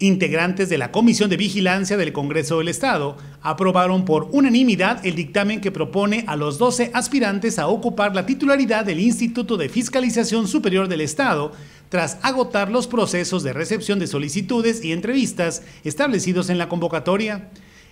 Integrantes de la Comisión de Vigilancia del Congreso del Estado aprobaron por unanimidad el dictamen que propone a los 12 aspirantes a ocupar la titularidad del Instituto de Fiscalización Superior del Estado tras agotar los procesos de recepción de solicitudes y entrevistas establecidos en la convocatoria.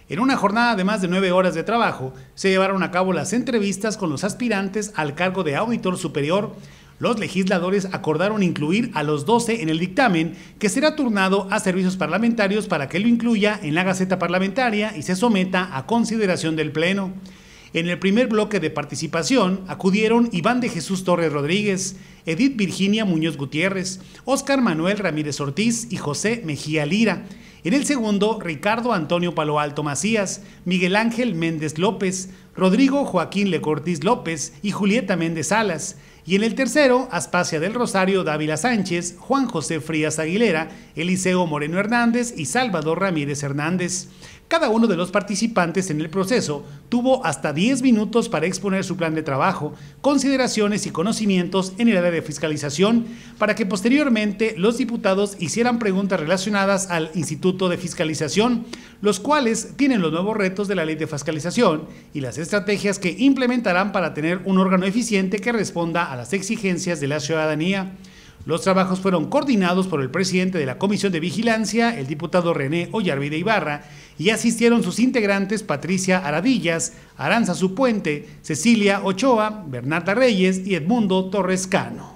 En una jornada de más de nueve horas de trabajo, se llevaron a cabo las entrevistas con los aspirantes al cargo de auditor superior, los legisladores acordaron incluir a los 12 en el dictamen, que será turnado a servicios parlamentarios para que lo incluya en la Gaceta Parlamentaria y se someta a consideración del Pleno. En el primer bloque de participación acudieron Iván de Jesús Torres Rodríguez, Edith Virginia Muñoz Gutiérrez, Óscar Manuel Ramírez Ortiz y José Mejía Lira. En el segundo, Ricardo Antonio Palo Alto Macías, Miguel Ángel Méndez López, Rodrigo Joaquín Lecortiz López y Julieta Méndez Salas. Y en el tercero, Aspasia del Rosario Dávila Sánchez, Juan José Frías Aguilera, Eliseo Moreno Hernández y Salvador Ramírez Hernández. Cada uno de los participantes en el proceso tuvo hasta 10 minutos para exponer su plan de trabajo, consideraciones y conocimientos en el área de fiscalización para que posteriormente los diputados hicieran preguntas relacionadas al Instituto de Fiscalización, los cuales tienen los nuevos retos de la ley de fiscalización y las estrategias que implementarán para tener un órgano eficiente que responda a las exigencias de la ciudadanía. Los trabajos fueron coordinados por el presidente de la Comisión de Vigilancia, el diputado René Ollarvide Ibarra, y asistieron sus integrantes Patricia Aradillas, Aranza Supuente, Cecilia Ochoa, Bernarda Reyes y Edmundo Torrescano.